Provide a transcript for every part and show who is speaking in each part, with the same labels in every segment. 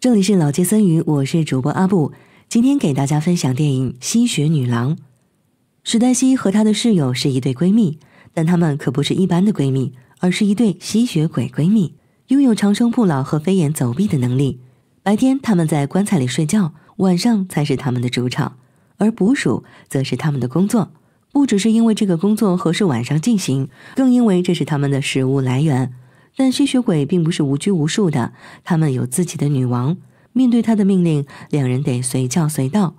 Speaker 1: 这里是老街森云，我是主播阿布，今天给大家分享电影《吸血女郎》。史黛西和她的室友是一对闺蜜，但她们可不是一般的闺蜜，而是一对吸血鬼闺蜜，拥有长生不老和飞檐走壁的能力。白天她们在棺材里睡觉，晚上才是她们的主场，而捕鼠则是她们的工作。不只是因为这个工作合适晚上进行，更因为这是他们的食物来源。但吸血鬼并不是无拘无束的，他们有自己的女王。面对她的命令，两人得随叫随到。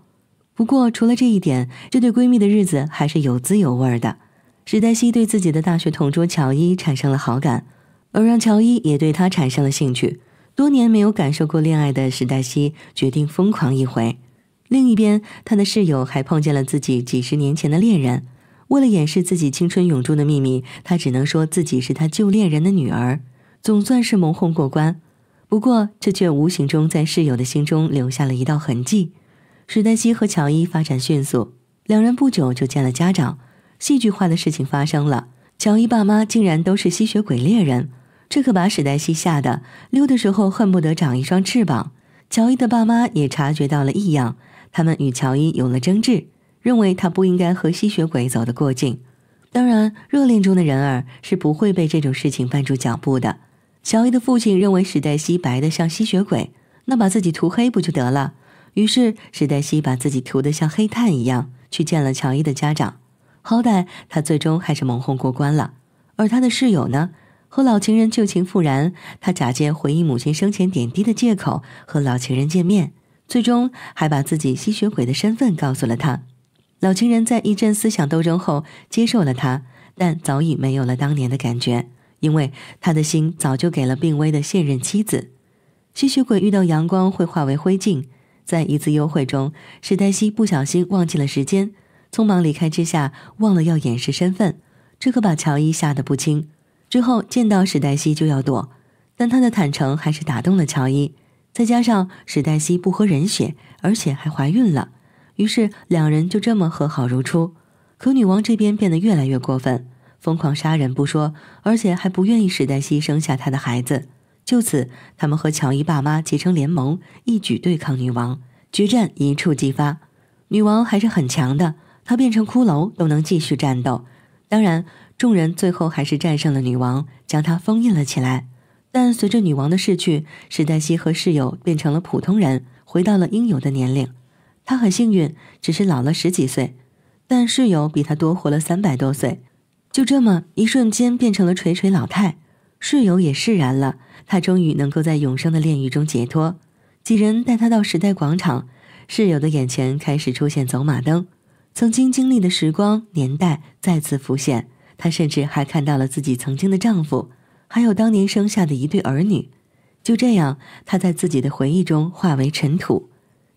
Speaker 1: 不过除了这一点，这对闺蜜的日子还是有滋有味的。史黛西对自己的大学同桌乔伊产生了好感，而让乔伊也对她产生了兴趣。多年没有感受过恋爱的史黛西决定疯狂一回。另一边，她的室友还碰见了自己几十年前的恋人。为了掩饰自己青春永驻的秘密，他只能说自己是他旧恋人的女儿，总算是蒙混过关。不过，这却无形中在室友的心中留下了一道痕迹，史黛西和乔伊发展迅速，两人不久就见了家长。戏剧化的事情发生了，乔伊爸妈竟然都是吸血鬼猎人，这可把史黛西吓得溜的时候恨不得长一双翅膀。乔伊的爸妈也察觉到了异样，他们与乔伊有了争执。认为他不应该和吸血鬼走得过近。当然，热恋中的人儿是不会被这种事情绊住脚步的。乔伊的父亲认为史黛西白的像吸血鬼，那把自己涂黑不就得了？于是史黛西把自己涂得像黑炭一样去见了乔伊的家长。好歹他最终还是蒙混过关了。而他的室友呢，和老情人旧情复燃，他假借回忆母亲生前点滴的借口和老情人见面，最终还把自己吸血鬼的身份告诉了他。老情人在一阵思想斗争后接受了他，但早已没有了当年的感觉，因为他的心早就给了病危的现任妻子。吸血鬼遇到阳光会化为灰烬。在一次幽会中，史黛西不小心忘记了时间，匆忙离开之下忘了要掩饰身份，这可把乔伊吓得不轻。之后见到史黛西就要躲，但他的坦诚还是打动了乔伊，再加上史黛西不喝人血，而且还怀孕了。于是两人就这么和好如初，可女王这边变得越来越过分，疯狂杀人不说，而且还不愿意史黛西生下她的孩子。就此，他们和乔伊爸妈结成联盟，一举对抗女王，决战一触即发。女王还是很强的，她变成骷髅都能继续战斗。当然，众人最后还是战胜了女王，将她封印了起来。但随着女王的逝去，史黛西和室友变成了普通人，回到了应有的年龄。她很幸运，只是老了十几岁，但室友比她多活了三百多岁，就这么一瞬间变成了垂垂老太。室友也释然了，她终于能够在永生的炼狱中解脱。几人带她到时代广场，室友的眼前开始出现走马灯，曾经经历的时光年代再次浮现。她甚至还看到了自己曾经的丈夫，还有当年生下的一对儿女。就这样，她在自己的回忆中化为尘土。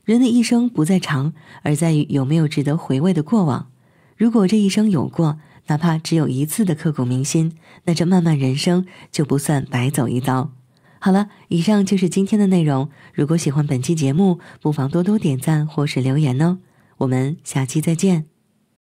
Speaker 1: 人的一生不在长，而在于有没有值得回味的过往。如果这一生有过，哪怕只有一次的刻骨铭心，那这漫漫人生就不算白走一遭。好了，以上就是今天的内容。如果喜欢本期节目，不妨多多点赞或是留言哦。我们下期再见。